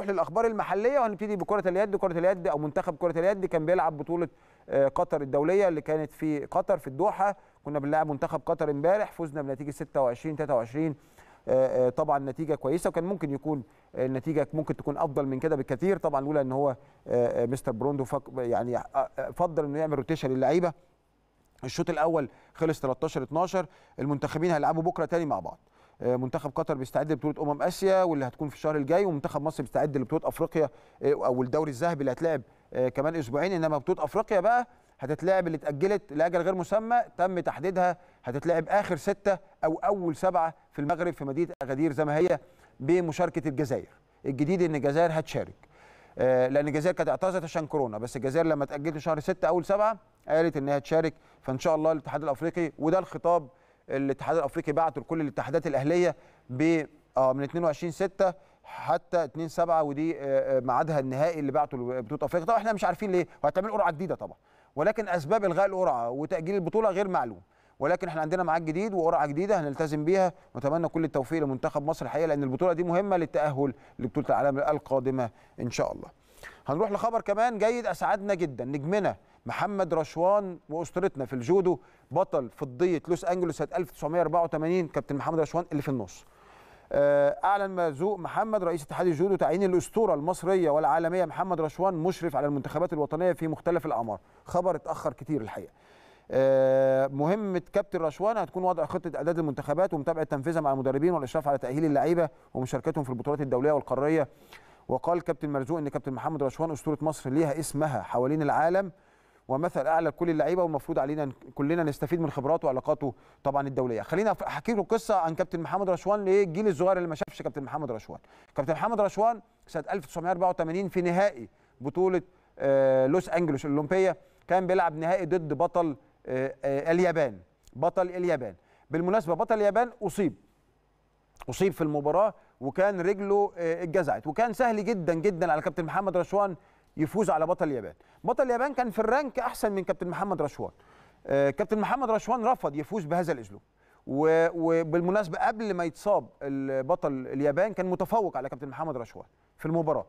نروح للاخبار المحليه وهنبتدي بكره اليد كره اليد او منتخب كره اليد كان بيلعب بطوله آه، قطر الدوليه اللي كانت في قطر في الدوحه كنا بنلعب منتخب قطر امبارح فزنا بنتيجه 26 23 آه، آه، طبعا نتيجه كويسه وكان ممكن يكون النتيجه ممكن تكون افضل من كده بكثير طبعا لولا ان هو مستر بروندو يعني فضل انه يعمل روتيشن للعيبه الشوط الاول خلص 13 12 المنتخبين هيلعبوا بكره تاني مع بعض آه، منتخب قطر بيستعد لبطوله امم اسيا واللي هتكون في الشهر الجاي ومنتخب مصر بيستعد لبطوله افريقيا آه، او الدوري الذهبي اللي هتلعب آه، كمان اسبوعين انما بطوله افريقيا بقى هتتلعب اللي اتاجلت لاجل غير مسمى تم تحديدها هتتلعب اخر سته او اول سبعه في المغرب في مدينه اغادير زي ما هي بمشاركه الجزائر الجديد ان الجزائر هتشارك لان الجزائر كانت اعتذرت عشان كورونا بس الجزائر لما اتاجلت شهر 6 اول سبعه قالت انها تشارك فان شاء الله الاتحاد الافريقي وده الخطاب الاتحاد الافريقي بعته لكل الاتحادات الاهليه ب اه من 22 6 حتى 2 7 ودي آه، آه، ميعادها النهائي اللي بعته لبطوله افريقيا طبعا احنا مش عارفين ليه وهتعمل قرعه جديده طبعا ولكن اسباب الغاء القرعه وتاجيل البطوله غير معلوم ولكن احنا عندنا معاد جديد وقرعه جديده هنلتزم بيها ونتمنى كل التوفيق لمنتخب مصر الحقيقه لان البطوله دي مهمه للتاهل لبطوله العالم القادمه ان شاء الله هنروح لخبر كمان جيد اسعدنا جدا نجمنا محمد رشوان واسطورتنا في الجودو بطل فضيه لوس انجلوس سنه 1984 كابتن محمد رشوان اللي في النص آه، اعلن مرزوق محمد رئيس اتحاد الجودو تعيين الاسطوره المصريه والعالميه محمد رشوان مشرف على المنتخبات الوطنيه في مختلف الاعمار خبر اتاخر كتير الحقيقه آه، مهمة كابتن رشوان هتكون وضع خطة إعداد المنتخبات ومتابعة تنفيذها مع المدربين والإشراف على تأهيل اللعيبة ومشاركتهم في البطولات الدولية والقارية وقال كابتن مرزوق ان كابتن محمد رشوان اسطوره مصر ليها اسمها حوالين العالم ومثل اعلى لكل اللعيبه ومفروض علينا كلنا نستفيد من خبراته وعلاقاته طبعا الدوليه خلينا احكي له قصه عن كابتن محمد رشوان ليه الجيل الصغير اللي ما شافش كابتن محمد رشوان كابتن محمد رشوان سنه 1984 في نهائي بطوله آه، لوس انجلوس الاولمبيه كان بيلعب نهائي ضد بطل آه، آه، اليابان بطل اليابان بالمناسبه بطل اليابان اصيب اصيب في المباراه وكان رجله آه، اتجزعت وكان سهل جدا جدا على كابتن محمد رشوان يفوز على بطل اليابان بطل اليابان كان في الرانك احسن من كابتن محمد رشوان آه، كابتن محمد رشوان رفض يفوز بهذا الاسلوب وبالمناسبه قبل ما يتصاب بطل اليابان كان متفوق على كابتن محمد رشوان في المباراه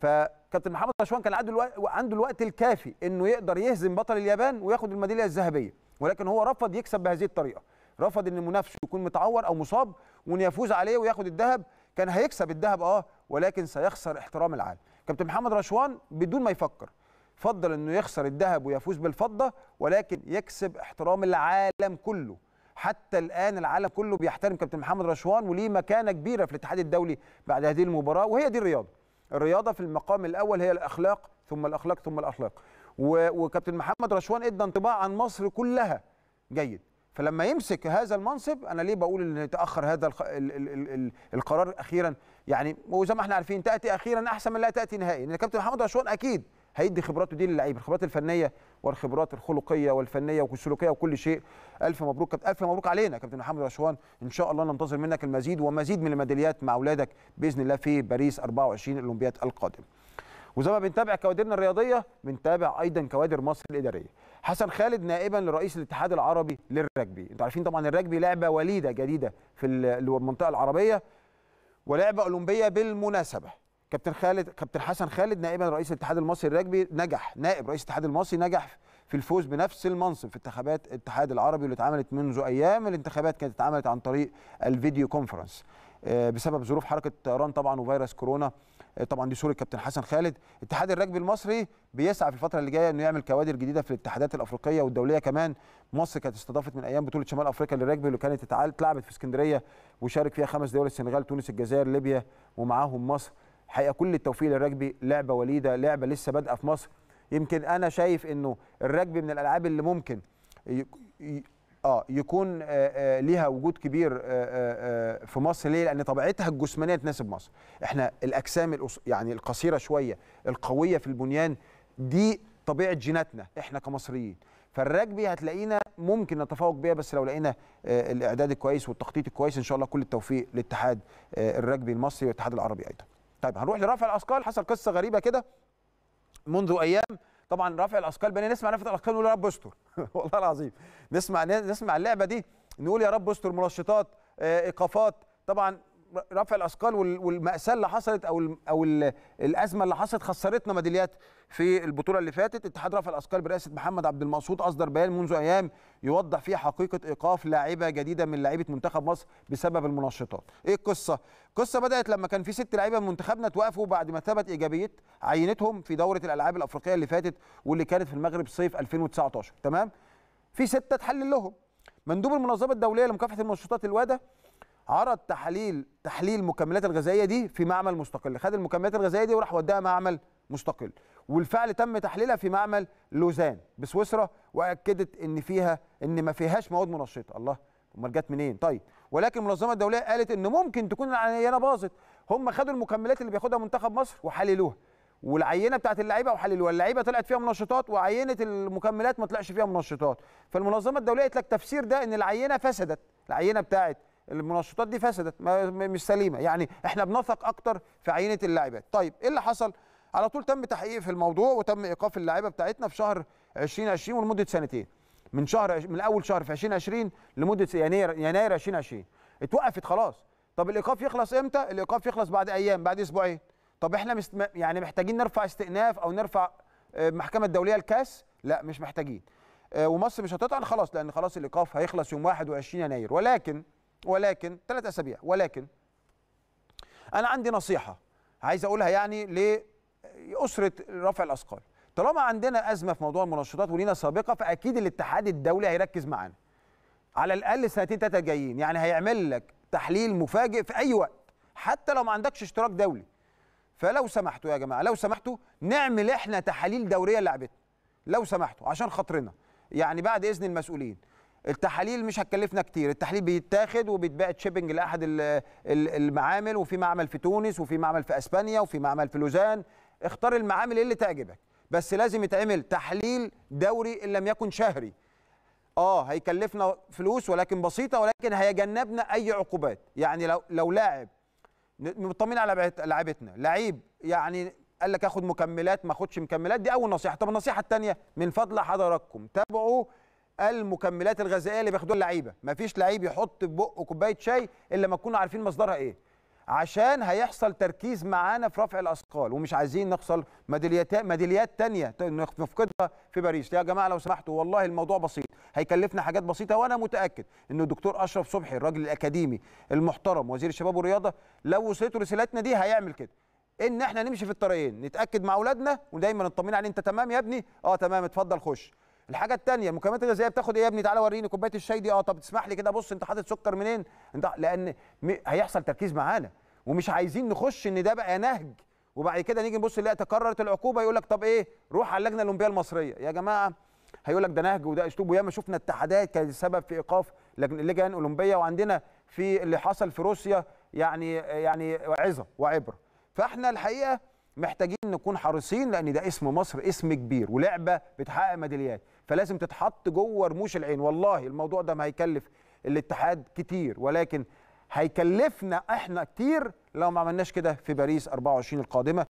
فكابتن محمد رشوان كان عنده الوقت, عنده الوقت الكافي انه يقدر يهزم بطل اليابان وياخد الميداليه الذهبيه ولكن هو رفض يكسب بهذه الطريقه رفض ان منافسه يكون متعور او مصاب وان يفوز عليه وياخد الذهب كان هيكسب الذهب اه ولكن سيخسر احترام العالم كابتن محمد رشوان بدون ما يفكر فضل انه يخسر الذهب ويفوز بالفضه ولكن يكسب احترام العالم كله حتى الان العالم كله بيحترم كابتن محمد رشوان وليه مكانه كبيره في الاتحاد الدولي بعد هذه المباراه وهي دي الرياضه الرياضه في المقام الاول هي الاخلاق ثم الاخلاق ثم الاخلاق وكابتن محمد رشوان ادى انطباع عن مصر كلها جيد فلما يمسك هذا المنصب انا ليه بقول ان تاخر هذا الـ الـ الـ الـ القرار اخيرا يعني وزي ما احنا عارفين تاتي اخيرا احسن من لا تاتي نهائي لان كابتن محمد عاشور اكيد هيدي خبراته دي للعيبه الخبرات الفنيه والخبرات الخلقيه والفنيه والسلوكيه وكل شيء الف مبروك كابتن الف مبروك علينا كابتن محمد رشوان ان شاء الله ننتظر منك المزيد ومزيد من الميداليات مع اولادك باذن الله في باريس 24 الاولمبياد القادم وزي ما بنتابع كوادرنا الرياضيه بنتابع ايضا كوادر مصر الاداريه حسن خالد نائبا لرئيس الاتحاد العربي للرجبي انتوا عارفين طبعا الرجبي لعبه وليده جديده في المنطقه العربيه ولعبه اولمبيه بالمناسبه كابتن خالد كابتن حسن خالد نائبا رئيس الاتحاد المصري للرجبي نجح نائب رئيس الاتحاد المصري نجح في الفوز بنفس المنصب في انتخابات الاتحاد العربي اللي اتعملت منذ ايام الانتخابات كانت اتعملت عن طريق الفيديو كونفرنس آه، بسبب ظروف حركه طيران طبعا وفيروس كورونا آه، طبعا دي صوره كابتن حسن خالد اتحاد الرجبي المصري بيسعى في الفتره اللي جايه انه يعمل كوادر جديده في الاتحادات الافريقيه والدوليه كمان مصر كانت استضافت من ايام بطوله شمال افريقيا للرجبي اللي كانت اتلعبت في اسكندريه وشارك فيها خمس دول السنغال تونس الجزائر ليبيا ومعاهم مصر حقيقه كل التوفيق للرجبي لعبه وليده لعبه لسه بادئه في مصر يمكن انا شايف انه الرجبي من الالعاب اللي ممكن اه يكون آه، آه، ليها وجود كبير آه، في مصر ليه؟ لان طبيعتها الجسمانيه تناسب مصر. احنا الاجسام يعني القصيره شويه القويه في البنيان دي طبيعه جيناتنا احنا كمصريين. فالراجبي هتلاقينا ممكن نتفوق بيها بس لو لقينا الاعداد الكويس والتخطيط الكويس ان شاء الله كل التوفيق للاتحاد الراجبي المصري والاتحاد العربي ايضا. طيب هنروح لرفع الاثقال حصل قصه غريبه كده منذ ايام طبعا رفع الاثقال بقينا نسمع رفع الاثقال نقول يا رب استر والله العظيم نسمع نسمع اللعبه دي نقول يا رب استر منشطات آه، ايقافات طبعا رفع الاثقال والماساه اللي حصلت او او الازمه اللي حصلت خسرتنا ميداليات في البطوله اللي فاتت اتحاد رفع الاثقال برئاسه محمد عبد المقصود اصدر بيان منذ ايام يوضح فيه حقيقه ايقاف لاعيبه جديده من لاعيبه منتخب مصر بسبب المنشطات ايه القصه القصه بدات لما كان في ست لعيبه من منتخبنا توقفوا بعد ما ثبت ايجابيه عينتهم في دوره الالعاب الافريقيه اللي فاتت واللي كانت في المغرب صيف 2019 تمام في سته اتحلل لهم مندوب المنظمه الدوليه لمكافحه المنشطات الواده عرض تحليل تحليل المكملات الغذائيه دي في معمل مستقل خد المكملات الغذائيه دي وراح وداها معمل مستقل والفعل تم تحليلها في معمل لوزان بسويسرا واكدت ان فيها ان ما فيهاش مواد منشطه الله امال جت منين طيب ولكن المنظمه الدوليه قالت ان ممكن تكون العينه باظت هم خدوا المكملات اللي بياخدها منتخب مصر وحللوها والعينه بتاعت اللعيبه وحللوها اللعيبه طلعت فيها منشطات وعينه المكملات ما طلعش فيها منشطات فالمنظمه الدوليه قالت لك تفسير ده ان العينه فسدت العينه بتاعت المنشطات دي فسدت مش سليمه يعني احنا بنثق اكتر في عينه اللاعبات طيب ايه اللي حصل على طول تم تحقيق في الموضوع وتم ايقاف اللاعيبه بتاعتنا في شهر 2020 ولمده سنتين من شهر من اول شهر في 2020 لمده يناير يناير 2020 اتوقفت خلاص طب الايقاف يخلص امتى الايقاف يخلص بعد ايام بعد اسبوعين طب احنا مستم... يعني محتاجين نرفع استئناف او نرفع المحكمه آه، الدوليه الكاس لا مش محتاجين آه، ومصر مش هتطعن خلاص لان خلاص الايقاف هيخلص يوم 21 يناير ولكن ولكن ثلاث اسابيع ولكن انا عندي نصيحه عايز اقولها يعني لاسره رفع الاثقال طالما عندنا ازمه في موضوع المنشطات ولينا سابقه فاكيد الاتحاد الدولي هيركز معانا على الاقل سنتين ثلاثه جايين يعني هيعمل لك تحليل مفاجئ في اي وقت حتى لو ما عندكش اشتراك دولي فلو سمحتوا يا جماعه لو سمحتوا نعمل احنا تحاليل دوريه لعبتنا لو سمحتوا عشان خاطرنا يعني بعد اذن المسؤولين التحاليل مش هتكلفنا كتير التحليل بيتاخد وبيتباعت شيبنج لاحد المعامل وفي معمل في تونس وفي معمل في اسبانيا وفي معمل في لوزان اختار المعامل اللي تعجبك بس لازم يتعمل تحليل دوري ان لم يكن شهري اه هيكلفنا فلوس ولكن بسيطه ولكن هيجنبنا اي عقوبات يعني لو لو لاعب مطمن على لعبتنا لعيب يعني قال لك اخد مكملات ما اخدش مكملات دي اول نصيحه طب النصيحه الثانيه من فضل حضراتكم تابعوا المكملات الغذائيه اللي بياخدوها اللعيبه مفيش لعيب يحط في بقه كوبايه شاي الا ما تكونوا عارفين مصدرها ايه عشان هيحصل تركيز معانا في رفع الاثقال ومش عايزين نخسر ميداليات ميداليات ثانيه نفقدها في باريس يا جماعه لو سمحتوا والله الموضوع بسيط هيكلفنا حاجات بسيطه وانا متاكد ان الدكتور اشرف صبحي الراجل الاكاديمي المحترم وزير الشباب والرياضه لو وصلته رسالتنا دي هيعمل كده ان احنا نمشي في الطريقين نتاكد مع اولادنا ودايما نطمن عليه انت تمام يا ابني اه تمام اتفضل خش الحاجه الثانيه المكملات الغذائيه بتاخد ايه يا ابني تعالى وريني كوبايه الشاي دي اه طب تسمح لي كده بص انت حاطط سكر منين انت لان هيحصل تركيز معانا ومش عايزين نخش ان ده بقى نهج وبعد كده نيجي نبص نلاقي تكررت العقوبه يقول لك طب ايه روح على اللجنه الاولمبيه المصريه يا جماعه هيقول لك ده نهج وده اسلوب وياما شفنا اتحادات كان سبب في ايقاف لجان اولمبيه وعندنا في اللي حصل في روسيا يعني يعني عظه وعبره فاحنا الحقيقه محتاجين نكون حريصين لان ده اسم مصر اسم كبير ولعبه بتحقق ميداليات فلازم تتحط جوه رموش العين والله الموضوع ده ما هيكلف الاتحاد كتير ولكن هيكلفنا احنا كتير لو ما عملناش كده في باريس 24 القادمه